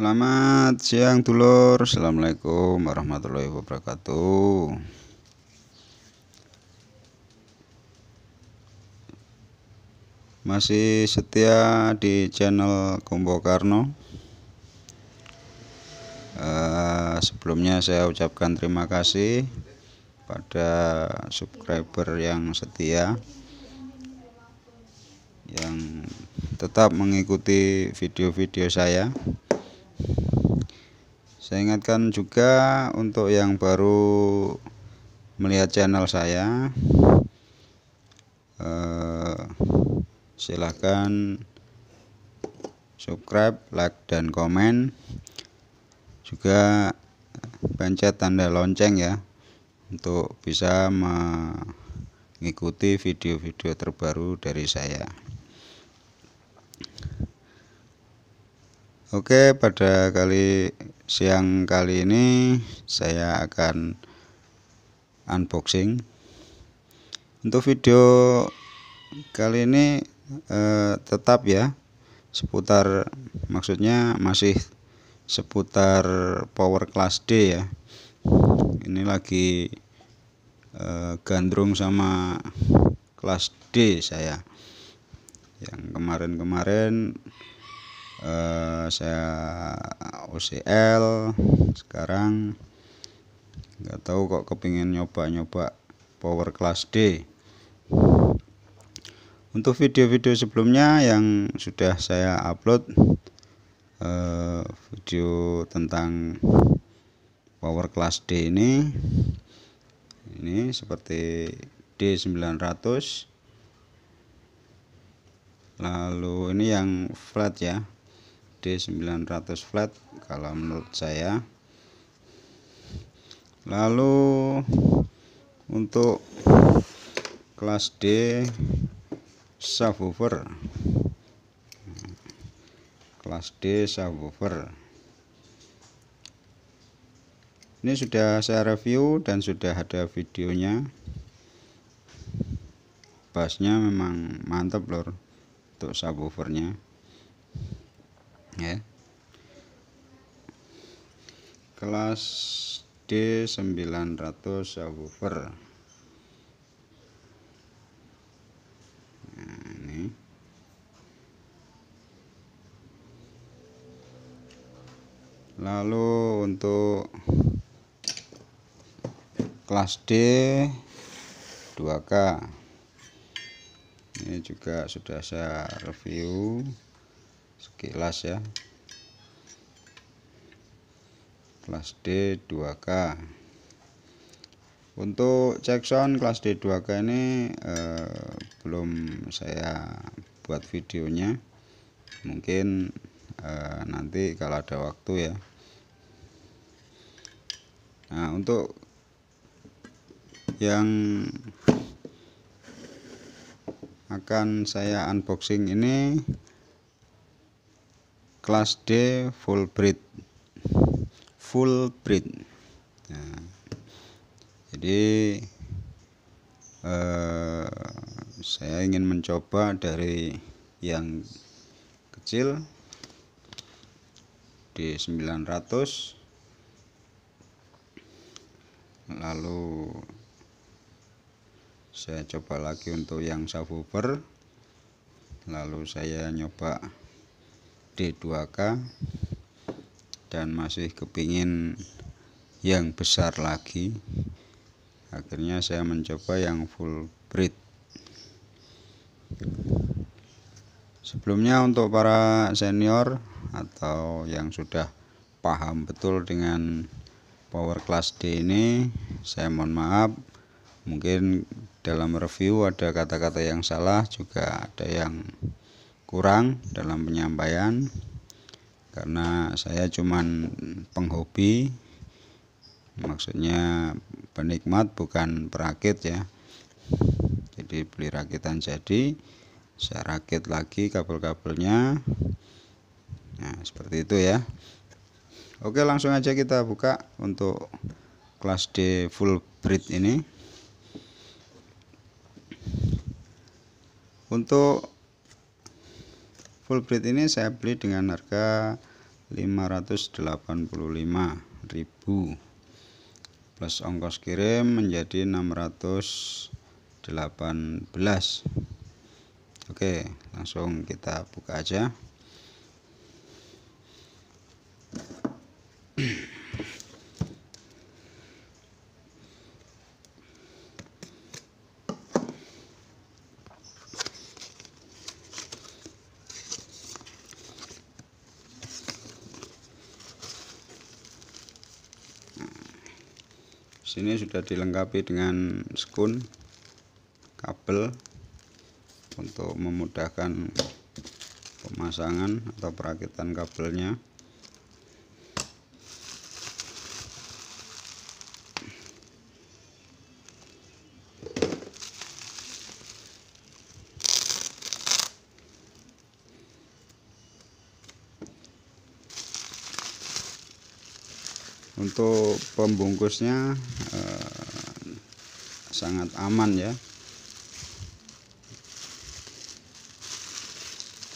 Selamat siang dulur Assalamualaikum warahmatullahi wabarakatuh Masih setia di channel Kumbo Karno eh, Sebelumnya saya ucapkan terima kasih Pada subscriber yang setia Yang tetap mengikuti video-video saya saya ingatkan juga untuk yang baru melihat channel saya eh, silahkan subscribe like dan komen juga pencet tanda lonceng ya untuk bisa mengikuti video-video terbaru dari saya Oke pada kali siang kali ini saya akan unboxing untuk video kali ini eh, tetap ya seputar maksudnya masih seputar power class D ya ini lagi eh, gandrung sama class D saya yang kemarin-kemarin Eh, saya UCL sekarang nggak tahu kok kepingin nyoba-nyoba power class D untuk video-video sebelumnya yang sudah saya upload eh, video tentang power class D ini ini seperti D900 lalu ini yang flat ya D900 flat kalau menurut saya lalu untuk kelas D subwoofer kelas D subwoofer ini sudah saya review dan sudah ada videonya bassnya memang mantap lor untuk subwoofernya ya kelas D 900 subwoofer nah ini lalu untuk kelas D 2K ini juga sudah saya review sekilas ya kelas D 2K untuk cek sound kelas D 2K ini eh, belum saya buat videonya mungkin eh, nanti kalau ada waktu ya nah untuk yang akan saya unboxing ini kelas D full breed full breed nah, jadi eh, saya ingin mencoba dari yang kecil di 900 lalu saya coba lagi untuk yang subwoofer lalu saya nyoba D2K dan masih kepingin yang besar lagi akhirnya saya mencoba yang full breed sebelumnya untuk para senior atau yang sudah paham betul dengan power class D ini saya mohon maaf mungkin dalam review ada kata-kata yang salah juga ada yang kurang dalam penyampaian karena saya cuman penghobi maksudnya penikmat bukan perakit ya jadi beli rakitan jadi saya rakit lagi kabel-kabelnya nah seperti itu ya oke langsung aja kita buka untuk kelas D full breed ini untuk full breed ini saya beli dengan harga ribu plus ongkos kirim menjadi 618 Oke langsung kita buka aja sini sudah dilengkapi dengan skun kabel untuk memudahkan pemasangan atau perakitan kabelnya untuk pembungkusnya eh, sangat aman ya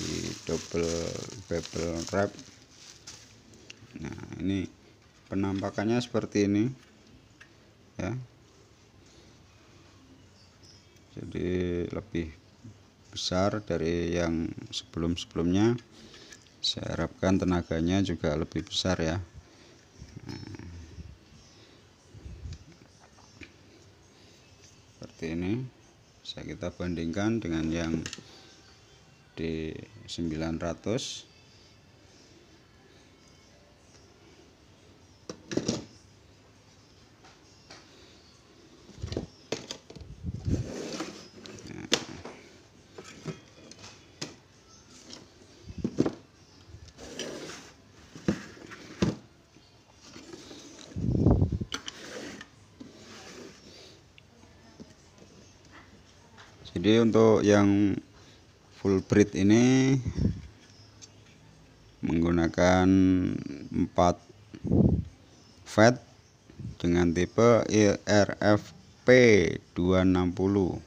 di double bubble wrap nah ini penampakannya seperti ini ya jadi lebih besar dari yang sebelum-sebelumnya saya harapkan tenaganya juga lebih besar ya seperti ini bisa kita bandingkan dengan yang D900 jadi untuk yang full breed ini menggunakan 4 fat dengan tipe IRFP 260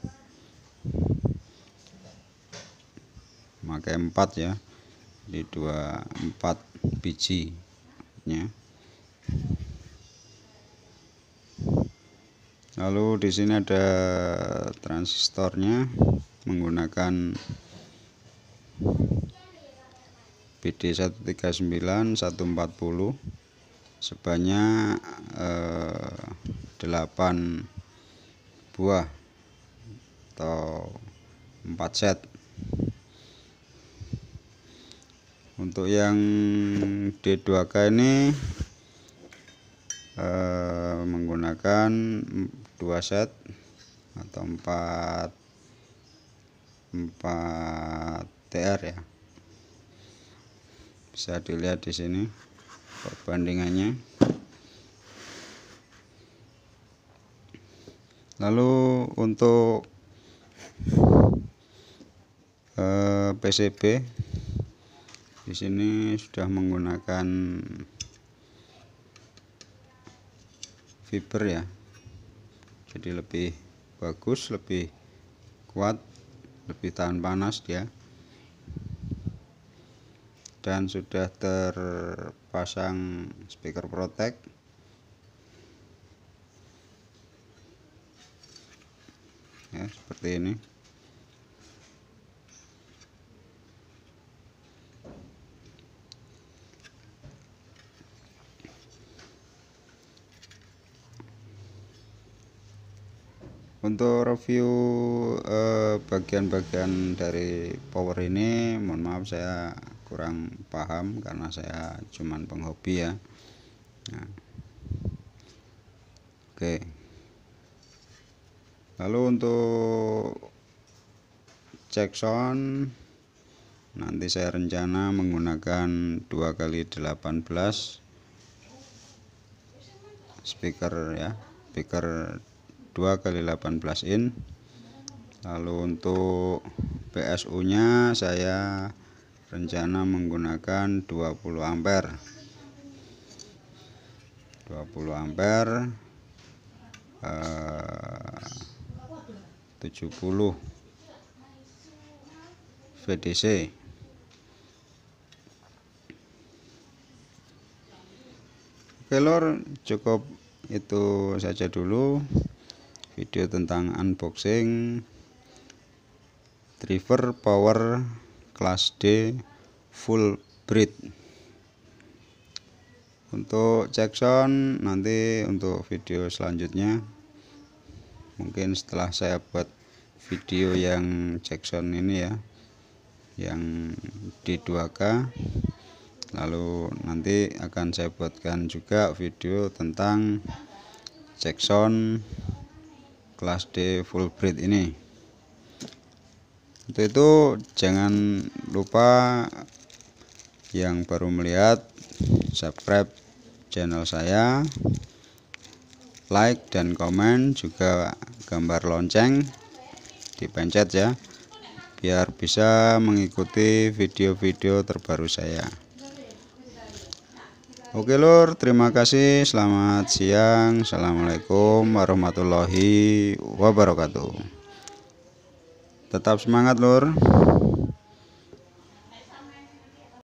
pakai 4 ya di 24 biji nya lalu di sini ada transistornya menggunakan BD139 140 sebanyak eh, 8 buah atau 4 set untuk yang D2K ini eh, menggunakan dua set atau empat empat TR ya bisa dilihat di sini perbandingannya lalu untuk eh, PCB di sini sudah menggunakan fiber ya jadi lebih bagus lebih kuat lebih tahan panas dia dan sudah terpasang speaker protect ya seperti ini untuk review eh, bagian-bagian eh, dari power ini mohon maaf saya kurang paham karena saya cuman penghobi ya nah. oke lalu untuk cek sound nanti saya rencana menggunakan 2 kali 18 speaker ya speaker 2 kali 18 in lalu untuk PSU nya saya rencana menggunakan 20 ampere 20 ampere eh, 70 VDC Oke lor cukup itu saja dulu video tentang unboxing driver power kelas D full breed untuk cek sound nanti untuk video selanjutnya mungkin setelah saya buat video yang cek sound ini ya yang D2K lalu nanti akan saya buatkan juga video tentang cek sound kelas D full breed ini untuk itu jangan lupa yang baru melihat subscribe channel saya like dan komen juga gambar lonceng dipencet ya biar bisa mengikuti video-video terbaru saya Oke lor, terima kasih. Selamat siang. Assalamualaikum warahmatullahi wabarakatuh. Tetap semangat lor.